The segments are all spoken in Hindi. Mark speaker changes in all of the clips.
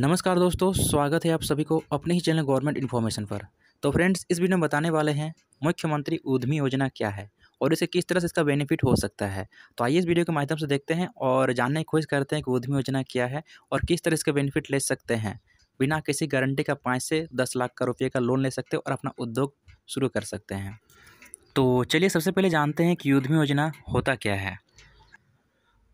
Speaker 1: नमस्कार दोस्तों स्वागत है आप सभी को अपने ही चैनल गवर्नमेंट इन्फॉर्मेशन पर तो फ्रेंड्स इस वीडियो में बताने वाले हैं मुख्यमंत्री उद्यमी योजना क्या है और इसे किस तरह से इसका बेनिफिट हो सकता है तो आइए इस वीडियो के माध्यम से देखते हैं और जानने की कोशिश करते हैं कि उद्यमी योजना क्या है और किस तरह इसका बेनिफिट ले सकते हैं बिना किसी गारंटी का पाँच से दस लाख का रुपये का लोन ले सकते हैं और अपना उद्योग शुरू कर सकते हैं तो चलिए सबसे पहले जानते हैं कि उद्यमी योजना होता क्या है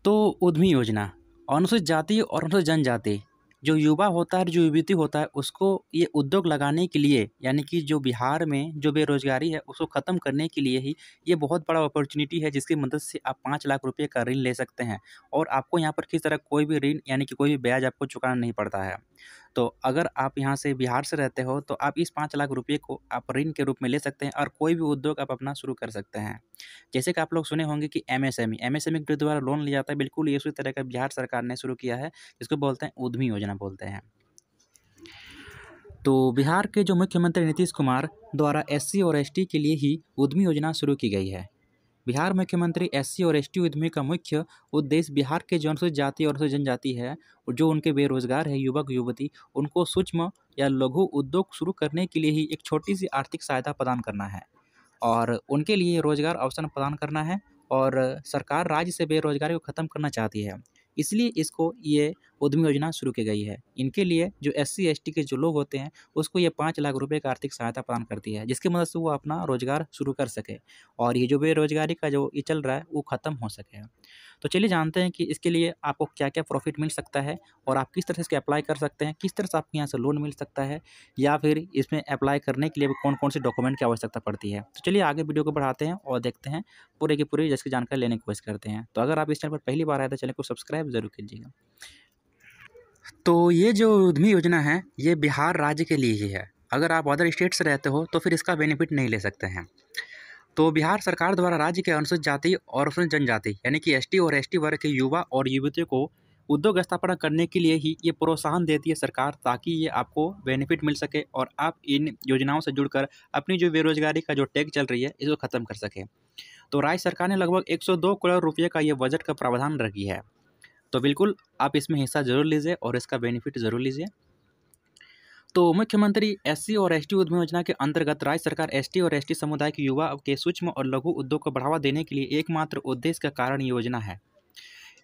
Speaker 1: तो उद्यमी योजना अनुसूचित जाति और अनुसूचित जनजाति जो युवा होता है जो युवती होता है उसको ये उद्योग लगाने के लिए यानी कि जो बिहार में जो बेरोजगारी है उसको ख़त्म करने के लिए ही ये बहुत बड़ा अपॉर्चुनिटी है जिसकी मदद से आप पाँच लाख रुपये का ऋण ले सकते हैं और आपको यहाँ पर किस तरह कोई भी ऋण यानी कि कोई भी ब्याज आपको चुकाना नहीं पड़ता है तो अगर आप यहाँ से बिहार से रहते हो तो आप इस पाँच लाख रुपये को आप ऋण के रूप में ले सकते हैं और कोई भी उद्योग आप अपना शुरू कर सकते हैं जैसे कि आप लोग सुने होंगे कि M S M E M S M E के द्वारा लोन लिया जाता है बिल्कुल ये उसी तरह का बिहार सरकार ने शुरू किया है जिसको बोलते हैं उद्यमी योजना बोलते हैं तो बिहार के जो मुख्यमंत्री नीतीश कुमार द्वारा एससी और एसटी के लिए ही उद्यमी योजना शुरू की गई है बिहार मुख्यमंत्री सी और टी उद्यमी का मुख्य उद्देश्य बिहार के जो अनुसूचित जाति और अनुसूचित जनजाति है जो उनके बेरोजगार है युवक युवती उनको सूक्ष्म या लघु उद्योग शुरू करने के लिए ही एक छोटी सी आर्थिक सहायता प्रदान करना है और उनके लिए रोजगार अवसर प्रदान करना है और सरकार राज्य से बेरोजगारी को ख़त्म करना चाहती है इसलिए इसको ये उद्यमी योजना शुरू की गई है इनके लिए जो एस सी एस टी के जो लोग होते हैं उसको ये पाँच लाख रुपए का आर्थिक सहायता प्रदान करती है जिसकी मदद से वो अपना रोजगार शुरू कर सके और ये जो बेरोजगारी का जो ये चल रहा है वो ख़त्म हो सके तो चलिए जानते हैं कि इसके लिए आपको क्या क्या प्रॉफिट मिल सकता है और आप किस तरह से इसके अप्लाई कर सकते हैं किस तरह से आपके यहाँ से लोन मिल सकता है या फिर इसमें अप्लाई करने के लिए कौन कौन से डॉक्यूमेंट की आवश्यकता पड़ती है तो चलिए आगे वीडियो को बढ़ाते हैं और देखते हैं पूरे की पूरी जिसकी जानकारी लेने की कोशिश करते हैं तो अगर आप इस चैनल पर पहली बार आए तो चैनल को सब्सक्राइब जरूर कीजिएगा तो ये जो उद्यमी योजना है ये बिहार राज्य के लिए ही है अगर आप अदर स्टेट से रहते हो तो फिर इसका बेनिफिट नहीं ले सकते हैं तो बिहार सरकार द्वारा राज्य के अनुसूचित जाति और अनुसूचित जनजाति यानी कि एसटी और एसटी वर्ग के युवा और युवतियों को उद्योग स्थापना करने के लिए ही ये प्रोत्साहन देती है सरकार ताकि ये आपको बेनिफिट मिल सके और आप इन योजनाओं से जुड़कर अपनी जो बेरोजगारी का जो टैग चल रही है इसको ख़त्म कर सकें तो राज्य सरकार ने लगभग एक करोड़ रुपये का ये बजट का प्रावधान रखी है तो बिल्कुल आप इसमें हिस्सा जरूर लीजिए और इसका बेनिफिट ज़रूर लीजिए तो मुख्यमंत्री एससी और एसटी उद्यम योजना के अंतर्गत राज्य सरकार एसटी और एसटी समुदाय के युवा के सूक्ष्म और लघु उद्योग को बढ़ावा देने के लिए एकमात्र उद्देश्य का कारण योजना है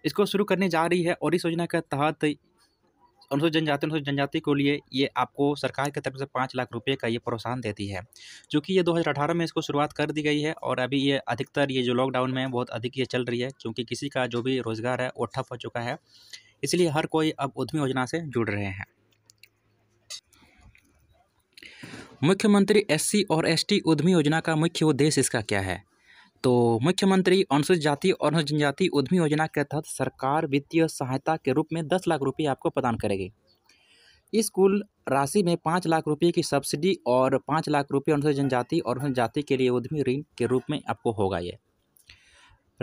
Speaker 1: इसको शुरू करने जा रही है और इस योजना के तहत अनुसूचित जनजाति अनुसूचित जनजाति को लिए ये आपको सरकार की तरफ से पाँच लाख रुपये का ये प्रोत्साहन देती है क्योंकि ये 2018 में इसको शुरुआत कर दी गई है और अभी ये अधिकतर ये जो लॉकडाउन में बहुत अधिक ये चल रही है क्योंकि किसी का जो भी रोज़गार है वो ठप हो चुका है इसलिए हर कोई अब उद्यमी योजना से जुड़ रहे हैं मुख्यमंत्री एससी और एसटी उद्यमी योजना का मुख्य उद्देश्य इसका क्या है तो मुख्यमंत्री अनुसूचित जाति और अनुसूचित जनजाति उद्यमी योजना के तहत सरकार वित्तीय सहायता के रूप में दस लाख रुपये आपको प्रदान करेगी इस कुल राशि में पाँच लाख रुपये की सब्सिडी और पाँच लाख रुपये अनुसूचित जनजाति और अनुसूचित जाति के लिए उद्यमी ऋण के रूप में आपको होगा ये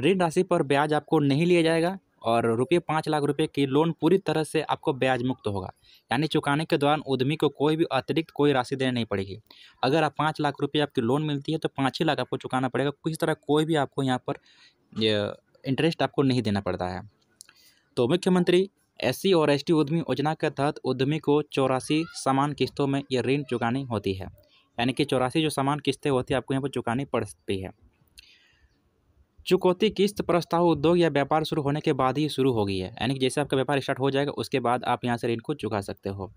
Speaker 1: ऋण राशि पर ब्याज आपको नहीं लिया जाएगा और रुपये पाँच लाख रुपये की लोन पूरी तरह से आपको ब्याज मुक्त होगा यानी चुकाने के दौरान उद्यमी को कोई भी अतिरिक्त कोई राशि देनी नहीं पड़ेगी अगर आप पाँच लाख रुपये आपकी लोन मिलती है तो पाँच ही लाख आपको चुकाना पड़ेगा किसी तरह कोई भी आपको यहाँ पर इंटरेस्ट आपको नहीं देना पड़ता है तो मुख्यमंत्री एस और एस उद्यमी योजना के तहत उद्यमी को चौरासी समान किस्तों में यह ऋण चुकानी होती है यानी कि चौरासी जो समान किस्तें होती है आपको यहाँ पर चुकानी पड़ती है चुकौती किस्त प्रस्ताव उद्योग या व्यापार शुरू होने के बाद ही शुरू होगी है यानी कि जैसे आपका व्यापार स्टार्ट हो जाएगा उसके बाद आप यहाँ से ऋण को चुका सकते हो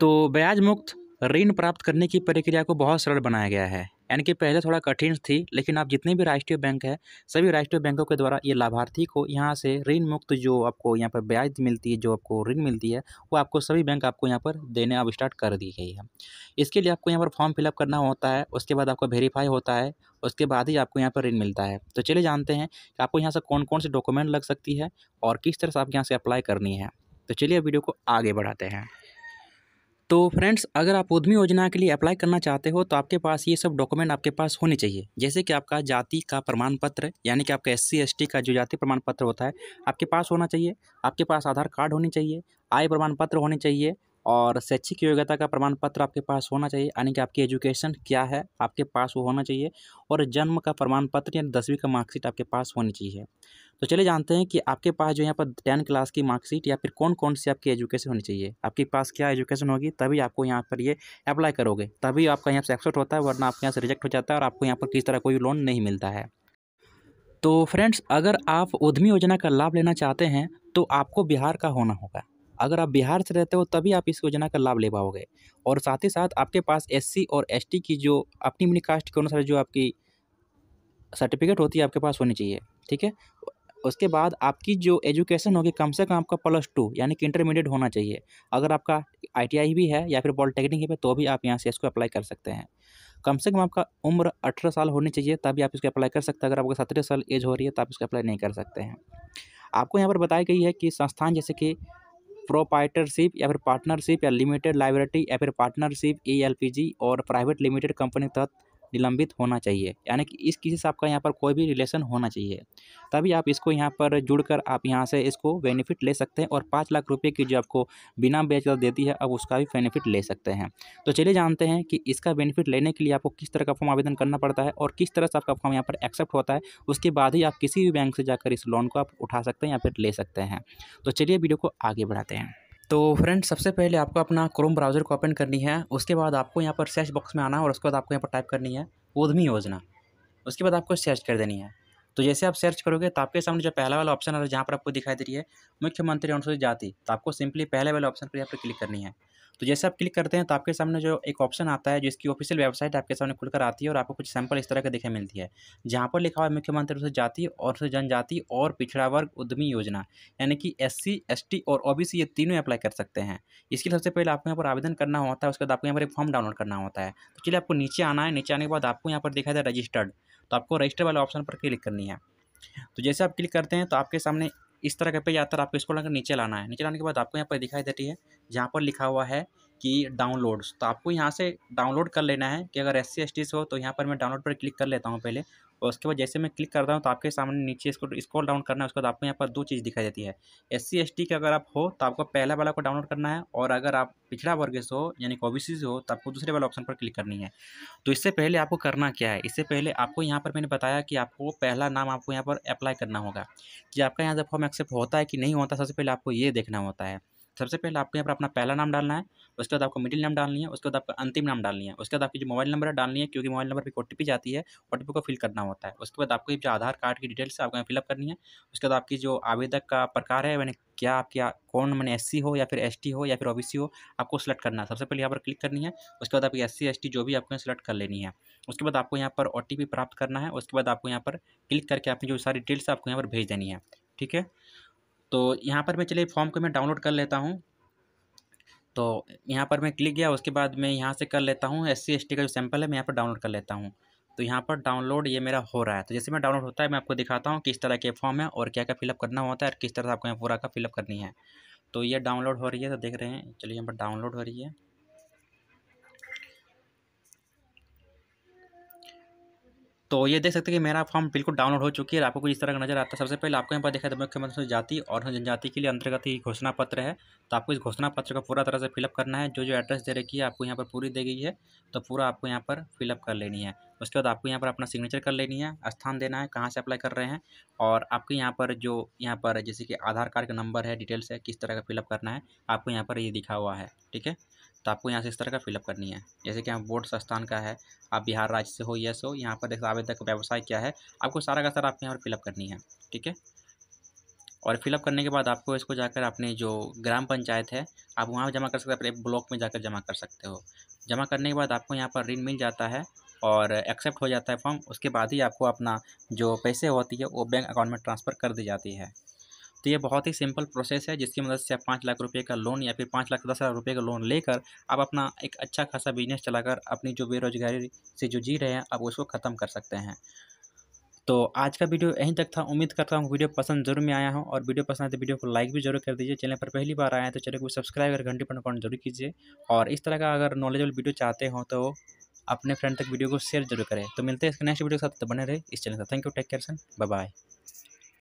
Speaker 1: तो ब्याज मुक्त ऋण प्राप्त करने की प्रक्रिया को बहुत सरल बनाया गया है यानी कि पहले थोड़ा कठिन थी लेकिन आप जितने भी राष्ट्रीय बैंक है सभी राष्ट्रीय बैंकों के द्वारा ये लाभार्थी को यहाँ से ऋण मुक्त जो आपको यहाँ पर ब्याज मिलती है जो आपको ऋण मिलती है वो आपको सभी बैंक आपको यहाँ पर देने अब स्टार्ट कर दी गई है इसके लिए आपको यहाँ पर फॉर्म फिलअप करना होता है उसके बाद आपको वेरीफाई होता है उसके बाद ही आपको यहाँ पर ऋण मिलता है तो चलिए जानते हैं कि आपको यहाँ से कौन कौन से डॉक्यूमेंट लग सकती है और किस तरह से आपके यहाँ से अप्लाई करनी है तो चलिए वीडियो को आगे बढ़ाते हैं तो फ्रेंड्स अगर आप उद्यमी योजना के लिए अप्लाई करना चाहते हो तो आपके पास ये सब डॉक्यूमेंट आपके पास होने चाहिए जैसे कि आपका जाति का प्रमाण पत्र यानी कि आपका एस सी का जो जाति प्रमाण पत्र होता है आपके पास होना चाहिए आपके पास आधार कार्ड होनी चाहिए आय प्रमाण पत्र होने चाहिए और शैक्षिक योग्यता का प्रमाण पत्र आपके पास होना चाहिए यानी कि आपकी एजुकेशन क्या है आपके पास वो होना चाहिए और जन्म का प्रमाण पत्र या दसवीं का मार्कशीट आपके पास होनी चाहिए तो चलिए जानते हैं कि आपके पास जो यहाँ पर टेन क्लास की मार्कशीट या फिर कौन कौन सी आपकी एजुकेशन होनी चाहिए आपके पास क्या एजुकेशन होगी तभी आपको यहाँ पर ये अप्लाई करोगे तभी आपका यहाँ से एक्सेप्ट होता है वरना आपके यहाँ से रिजेक्ट हो जाता है और आपको यहाँ पर किस तरह कोई लोन नहीं मिलता है तो फ्रेंड्स अगर आप उद्यमी योजना का लाभ लेना चाहते हैं तो आपको बिहार का होना होगा अगर आप बिहार से रहते हो तभी आप इस योजना का लाभ ले पाओगे और साथ ही साथ आपके पास एससी और एसटी की जो अपनी अपनी कास्ट के अनुसार जो आपकी सर्टिफिकेट होती है आपके पास होनी चाहिए ठीक है उसके बाद आपकी जो एजुकेशन होगी कम से कम आपका प्लस टू यानी कि इंटरमीडिएट होना चाहिए अगर आपका आईटीआई भी है या फिर पॉलिटेक्निक है तो भी आप यहाँ से इसको अप्लाई कर सकते हैं कम से कम आपका उम्र अठारह साल होनी चाहिए तभी आप इसको अप्लाई कर सकते हैं अगर आपका सत्रह साल एज हो रही है तो आप इसको अप्लाई नहीं कर सकते हैं आपको यहाँ पर बताई गई है कि संस्थान जैसे कि प्रोपाइटरशिप या फिर पार्टनरशिप या लिमिटेड लाइब्रेटी या फिर partnership E L P G और प्राइवेट लिमिटेड कंपनी के तहत निलंबित होना चाहिए यानी कि इस किसी से आपका यहाँ पर कोई भी रिलेशन होना चाहिए तभी आप इसको यहाँ पर जुड़कर आप यहाँ से इसको बेनिफिट ले सकते हैं और पाँच लाख रुपये की जो आपको बिना ब्याज दर देती है अब उसका भी बेनिफिट ले सकते हैं तो चलिए जानते हैं कि इसका बेनिफिट लेने के लिए आपको किस तरह का फॉर्म आवेदन करना पड़ता है और किस तरह से आपका फॉर्म यहाँ पर एक्सेप्ट होता है उसके बाद ही आप किसी भी बैंक से जाकर इस लोन को आप उठा सकते हैं या फिर ले सकते हैं तो चलिए वीडियो को आगे बढ़ाते हैं तो फ्रेंड सबसे पहले आपको अपना क्रोम ब्राउज़र को ओपन करनी है उसके बाद आपको यहाँ पर सर्च बॉक्स में आना और उसके बाद आपको यहाँ पर टाइप करनी है उद्यमी योजना उसके बाद आपको सर्च कर देनी है तो जैसे आप सर्च करोगे तो आपके सामने जो पहला वाला ऑप्शन आ रहा है जहाँ पर आपको दिखाई दे रही है मुख्यमंत्री अनुसूचित जाति तो आपको सिंपली पहले वाले ऑप्शन पर यहाँ पर क्लिक करनी है तो जैसे आप क्लिक करते हैं तो आपके सामने जो एक ऑप्शन आता है जिसकी ऑफिशियल वेबसाइट आपके सामने खुलकर आती है और आपको कुछ सैंपल इस तरह के देखने मिलती है जहाँ पर लिखा हुआ है मुख्यमंत्री अनुसूचित जाति और जनजाति और पिछड़ा वर्ग उद्यमी योजना यानी कि एस सी और ओ ये तीनों अप्लाई कर सकते हैं इसके सबसे पहले आपको यहाँ पर आवेदन करना होता है उसके बाद आपको यहाँ पर एक फॉर्म डाउनलोड करना होता है तो चलिए आपको नीचे आना है नीचे आने के बाद आपको यहाँ पर देखा जाए रजिस्टर्ड तो आपको रजिस्टर वाले ऑप्शन पर क्लिक करनी है तो जैसे आप क्लिक करते हैं तो आपके सामने इस तरह का पेज आता है तो आपको इसको लगाकर नीचे लाना है नीचे लाने के बाद आपको यहाँ पर दिखाई देती है जहाँ पर लिखा हुआ है कि डाउनलोड्स तो आपको यहाँ से डाउनलोड कर लेना है कि अगर एस सी से हो तो यहाँ पर मैं डाउनलोड पर क्लिक कर लेता हूँ पहले और उसके बाद जैसे मैं क्लिक करता हूँ तो आपके सामने नीचे इसको स्क्रॉल डाउन करना है उसके बाद आपको यहाँ पर दो चीज़ दिखाई देती है एस सी का अगर आप हो तो आपको पहला वाला को डाउनलोड करना है और अगर आप पिछड़ा वर्ग से हो यानी ओबीसी से हो तो आपको दूसरे वाले ऑप्शन पर क्लिक करनी है तो इससे पहले आपको करना क्या है इससे पहले आपको यहाँ पर मैंने बताया कि आपको पहला नाम आपको यहाँ पर अप्लाई करना होगा कि आपका यहाँ से फॉर्म एक्सेप्ट होता है कि नहीं होता सबसे पहले आपको ये देखना होता है सबसे पहले आपको यहाँ पर अपना पहला नाम डालना है उसके बाद आपको मिडिल नाम डालनी है उसके बाद आपको अंतिम नाम डालनी है उसके बाद आपकी जो मोबाइल नंबर है डालनी है क्योंकि मोबाइल नंबर पर ओ टी जाती है ओ को फिल करना होता है उसके बाद आपको जो आधार कार्ड की डिटेल्स आपको यहाँ फिलअप करनी है उसके बाद आपकी जो आवेदक का प्रकार है मैंने क्या आपकी कौन मैंने एस हो या फिर एस हो या फिर ओ हो आपको सेलेक्ट करना है सबसे पहले यहाँ पर क्लिक करनी है उसके बाद आपकी एस सी जो भी आपको सेलेक्ट कर लेनी है उसके बाद आपको यहाँ पर ओ प्राप्त करना है उसके बाद आपको यहाँ पर क्लिक करके आपकी जो सारी डिटेल्स आपको यहाँ पर भेज देनी है ठीक है तो यहाँ पर मैं चलिए फॉर्म को मैं डाउनलोड कर लेता हूँ तो यहाँ पर मैं क्लिक गया उसके बाद मैं यहाँ से कर लेता हूँ एस सी का जो सैम्पल है मैं यहाँ पर डाउनलोड कर लेता हूँ तो यहाँ पर डाउनलोड ये मेरा हो रहा है तो जैसे मैं डाउनलोड होता है मैं आपको दिखाता हूँ किस तरह के फॉर्म है और क्या क्या फिलअप करना होता है और किस तरह से आपको यहाँ पूरा का फिलअप करनी है तो ये डाउनलोड हो रही है तो देख रहे हैं चलिए यहाँ पर डाउनलोड हो रही है तो ये देख सकते हैं कि मेरा फॉर्म बिल्कुल डाउनलोड हो चुकी है आपको कुछ इस तरह का नजर आता है सबसे पहले आपको यहाँ पर देखा मुख्यमंत्री जाति और जनजाति के लिए अंतर्गत ही घोषणा पत्र है तो आपको इस घोषणा पत्र का पूरा तरह से फिलअप करना है जो जो एड्रेस दे रखी है आपको यहाँ पर पूरी दे गई है तो पूरा आपको यहाँ पर फिलअप कर लेनी है उसके बाद आपको यहाँ पर अपना सिग्नेचर कर लेनी है स्थान देना है कहाँ से अप्लाई कर रहे हैं और आपके यहाँ पर जो यहाँ पर जैसे कि आधार कार्ड का नंबर है डिटेल्स है किस तरह का फिलअप करना है आपको यहाँ पर ये दिखा हुआ है ठीक है तो आपको यहाँ से इस तरह का फिलअप करनी है जैसे कि हम बोर्ड संस्थान का है आप बिहार राज्य से हो यस हो यहाँ पर देखो आवेदक व्यवसाय क्या है आपको सारा का सारा आपको यहाँ पर फिलअप करनी है ठीक है और फिलअप करने के बाद आपको इसको जाकर अपने जो ग्राम पंचायत है आप वहाँ जमा कर सकते हो अपने ब्लॉक में जाकर जमा कर सकते हो जमा करने के बाद आपको यहाँ पर ऋण मिल जाता है और एक्सेप्ट हो जाता है फॉर्म उसके बाद ही आपको अपना जो पैसे होती है वो बैंक अकाउंट में ट्रांसफ़र कर दी जाती है तो ये बहुत ही सिंपल प्रोसेस है जिसकी मदद से आप पाँच लाख रुपये का लोन या फिर पाँच लाख दस हज़ार रुपये का लोन लेकर आप अपना एक अच्छा खासा बिजनेस चलाकर अपनी जो बेरोजगारी से जो जी रहे हैं आप उसको ख़त्म कर सकते हैं तो आज का वीडियो यहीं तक था उम्मीद करता हूँ वीडियो पसंद जरूर में आया हो और वीडियो पसंद आए तो वीडियो को लाइक भी जरूर कर दीजिए चैनल पर पहली बार आए हैं तो चैनल को सब्सक्राइब और घंटे पर अकाउंट जरूर कीजिए और इस तरह का अगर नॉलेजेबल वीडियो चाहते हो तो अपने फ्रेंड तक वीडियो को शेयर जरूर करें तो मिलते हैं इसके नेक्स्ट वीडियो के साथ तो बने रहे इस चैनल का thank you take care son bye